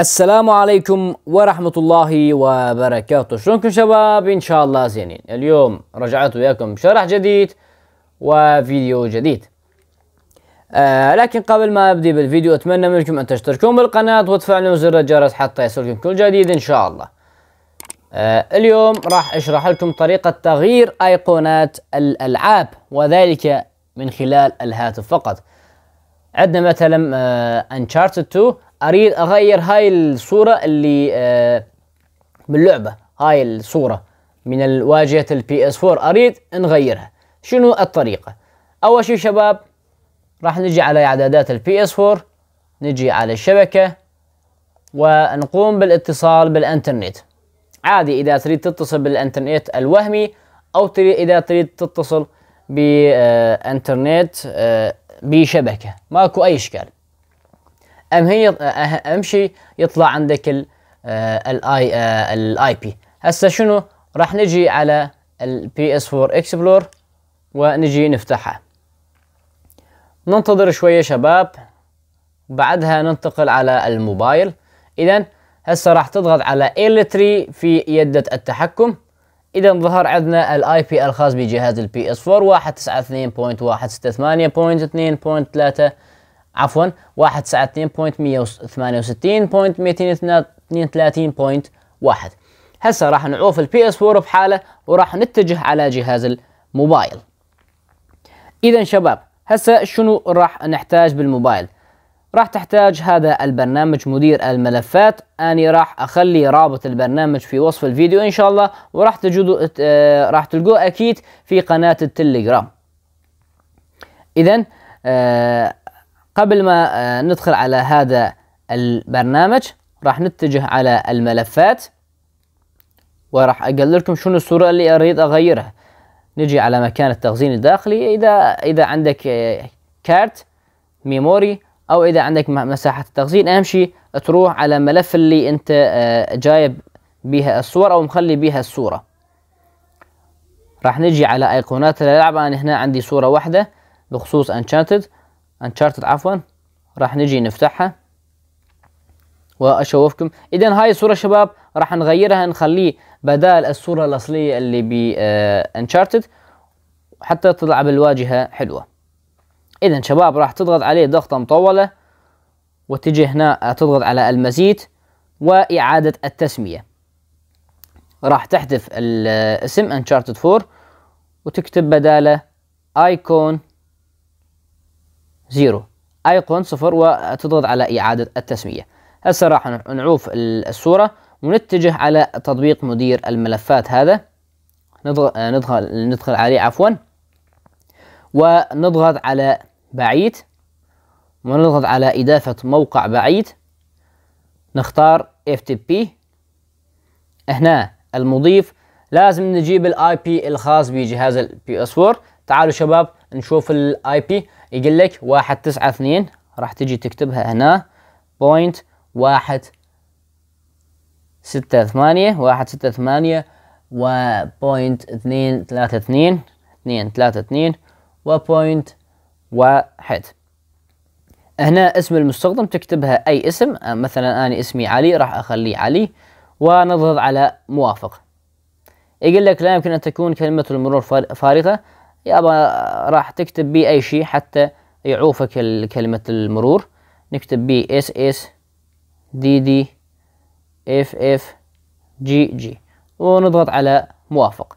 السلام عليكم ورحمة الله وبركاته شلونكم شباب إن شاء الله زينين اليوم رجعت وياكم شرح جديد وفيديو جديد آه لكن قبل ما أبدي بالفيديو أتمنى منكم أن تشتركون بالقناة وتفعلوا زر الجرس حتى يصلكم كل جديد إن شاء الله آه اليوم راح أشرح لكم طريقة تغيير أيقونات الألعاب وذلك من خلال الهاتف فقط عندنا مثلا انشارتد آه، 2 اريد اغير هاي الصورة اللي آه باللعبة هاي الصورة من واجهة البي اس 4 اريد نغيرها شنو الطريقة اول شيء شباب راح نجي على اعدادات البي اس 4 نجي على الشبكة ونقوم بالاتصال بالانترنت عادي اذا تريد تتصل بالانترنت الوهمي او تريد اذا تريد تتصل بانترنت آه، بشبكة ماكو اي اشكال ام هي أه، اهم شيء يطلع عندك الاي آه، الاي آه، بي هسه شنو راح نجي على البي اس 4 اكسبلور ونجي نفتحها ننتظر شويه شباب بعدها ننتقل على الموبايل اذا هسه راح تضغط علي ال L3 في يدة التحكم اذا ظهر عندنا الاي بي الخاص بجهاز البي اس 4 192.168.2.3 عفوا واحد بوينت مية وثمانية وستين بوينت ميتين اثنين بوينت واحد هسه راح نعوف البي اس 4 بحاله وراح نتجه على جهاز الموبايل اذا شباب هسه شنو راح نحتاج بالموبايل راح تحتاج هذا البرنامج مدير الملفات اني راح اخلي رابط البرنامج في وصف الفيديو ان شاء الله وراح تجدوا آه راح تلقوه اكيد في قناة التليجرام اذا آه قبل ما آه، ندخل على هذا البرنامج راح نتجه على الملفات وراح اقول لكم شنو الصورة اللي اريد اغيرها نجي على مكان التخزين الداخلي اذا اذا عندك آه، كارت ميموري او اذا عندك مساحة التخزين اهم شيء تروح على الملف اللي انت آه، جايب بها الصور او مخلي بها الصورة راح نجي على ايقونات الالعاب انا هنا عندي صورة واحدة بخصوص انشانتد انشارتد عفوا راح نجي نفتحها واشوفكم اذا هاي الصوره شباب راح نغيرها نخليه بدال الصوره الاصليه اللي ب انشارتد آه، حتى تطلع بالواجهه حلوه اذا شباب راح تضغط عليه ضغطه مطوله وتجي هنا آه، تضغط على المزيد واعاده التسميه راح تحذف الاسم انشارتد 4 وتكتب بداله ايكون زيرو ايقون صفر وتضغط على اعادة التسمية هسه راح نعوف الصورة ونتجه على تطبيق مدير الملفات هذا ندخل ندخل عليه عفوا ونضغط على بعيد ونضغط على إضافة موقع بعيد نختار FTP هنا المضيف لازم نجيب الاي بي الخاص بجهاز البي اس 4 تعالوا شباب نشوف الاي بي يقول لك واحد تسعة اثنين راح تجي تكتبها هنا بوينت واحد ستة ثمانية واحد ستة ثمانية وبوينت اثنين ثلاثة اثنين اثنين ثلاثة اثنين وبوينت واحد هنا اسم المستخدم تكتبها أي اسم مثلا أنا اسمي علي راح أخليه علي ونضغط على موافق يقول لك لا يمكن أن تكون كلمة المرور فارغة يابا راح تكتب بيه أي شيء حتى يعوفك كلمة المرور نكتب بيه اس اس دي دي اف اف جي جي ونضغط على موافق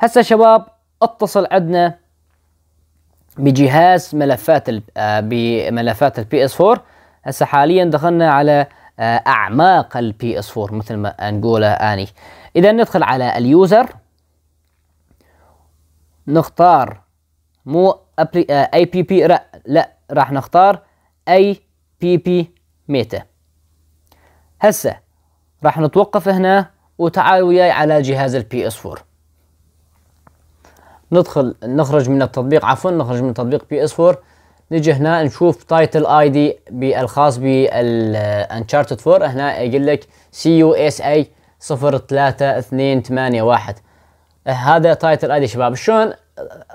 هسه شباب اتصل عندنا بجهاز ملفات آه، بملفات البي اس 4 هسه حاليا دخلنا على آه، اعماق البي اس 4 مثل ما نقوله اني اذا ندخل على اليوزر نختار مو اي بي بي لا راح نختار اي بي بي ميتا هسه راح نتوقف هنا وتعالوا وياي على جهاز البي اس 4 ندخل نخرج من التطبيق عفوا نخرج من تطبيق بي اس 4 نجي هنا نشوف تايتل اي دي الخاص بالانشارتد 4 هنا يقول لك سي يو اس اي 03281 هذا تايتل ايدي شباب شلون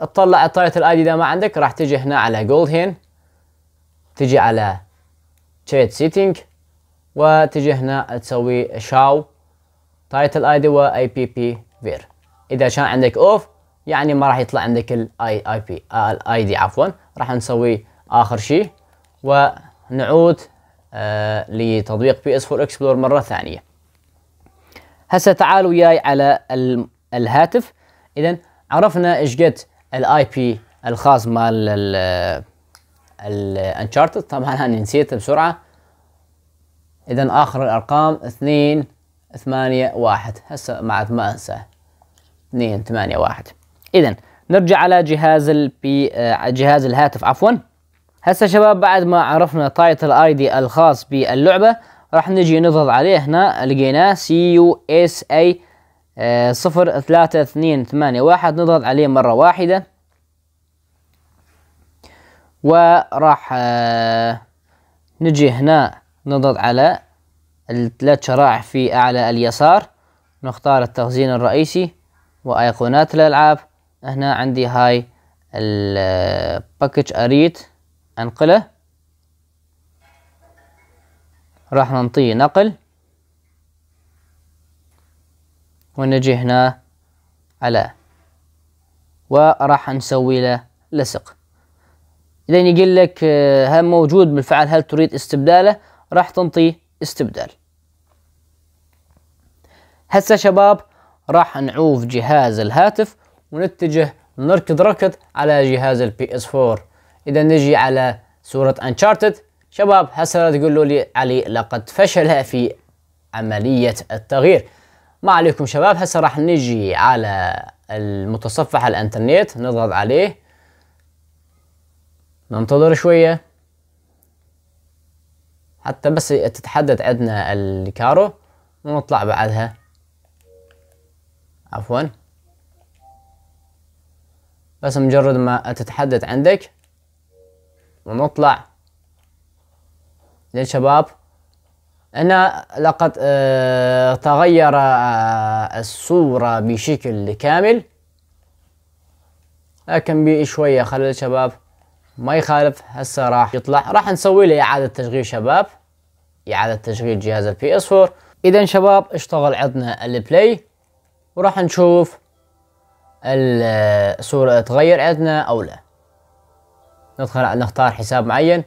تطلع التايتل ايدي اذا ما عندك راح تجي هنا على جولد هين تجي على تشيت سيتنج وتجي هنا تسوي شاو تايتل ايدي واي بي بي فير اذا كان عندك اوف يعني ما راح يطلع عندك الاي اي بي الاي دي عفوا راح نسوي اخر شيء ونعود آه لتطبيق بي اس 4 اكسبلور مره ثانيه هسه تعالوا وياي على الهاتف اذا عرفنا ايش قد الاي بي الخاص مال الانشارتد طبعا انا نسيته بسرعه اذا اخر الارقام اثنين ثمانية واحد هسه ما ما انسى اثنين ثمانية واحد اذا نرجع على جهاز البي آه، جهاز الهاتف عفوا هسه شباب بعد ما عرفنا تايتل اي دي الخاص باللعبه راح نجي نضغط عليه هنا لقيناه سي يو اس اي آه، صفر ثلاثة اثنين ثمانية واحد نضغط عليه مرة واحدة وراح آه، نجي هنا نضغط على الثلاث شرائح في أعلى اليسار نختار التخزين الرئيسي وأيقونات الألعاب هنا عندي هاي الباكج آه، أريد أنقله راح ننطيه نقل ونجي هنا على وراح نسوي له لصق اذا يقول لك هل آه، موجود بالفعل هل تريد استبداله راح تنطي استبدال هسه شباب راح نعوف جهاز الهاتف ونتجه نركض ركض على جهاز البي اس 4 اذا نجي على صورة انشارتد شباب هسه تقولوا لي علي لقد فشل في عملية التغيير ما عليكم شباب هسه راح نجي على المتصفح الانترنت نضغط عليه ننتظر شوية حتى بس تتحدد عندنا الكارو ونطلع بعدها عفوا بس مجرد ما تتحدد عندك ونطلع زين شباب هنا لقد آه، تغير آه، الصورة بشكل كامل لكن بشوية خلل شباب ما يخالف هسه راح يطلع راح نسوي له إعادة تشغيل شباب إعادة تشغيل جهاز البي اس 4 إذا شباب اشتغل عندنا البلاي وراح نشوف الصورة آه، تغير عندنا أو لا ندخل نختار حساب معين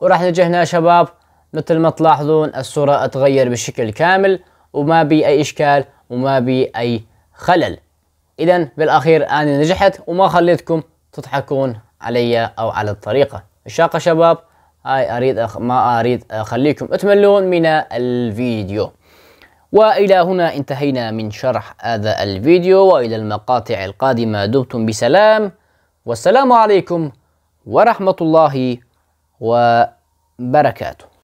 وراح نجي هنا شباب مثل ما تلاحظون الصورة اتغير بشكل كامل وما بي اي اشكال وما بي اي خلل اذا بالاخير انا نجحت وما خليتكم تضحكون علي او على الطريقة الشاقة شباب هاي اريد أخ... ما اريد اخليكم تملون من الفيديو والى هنا انتهينا من شرح هذا الفيديو والى المقاطع القادمة دمتم بسلام والسلام عليكم ورحمة الله وبركاته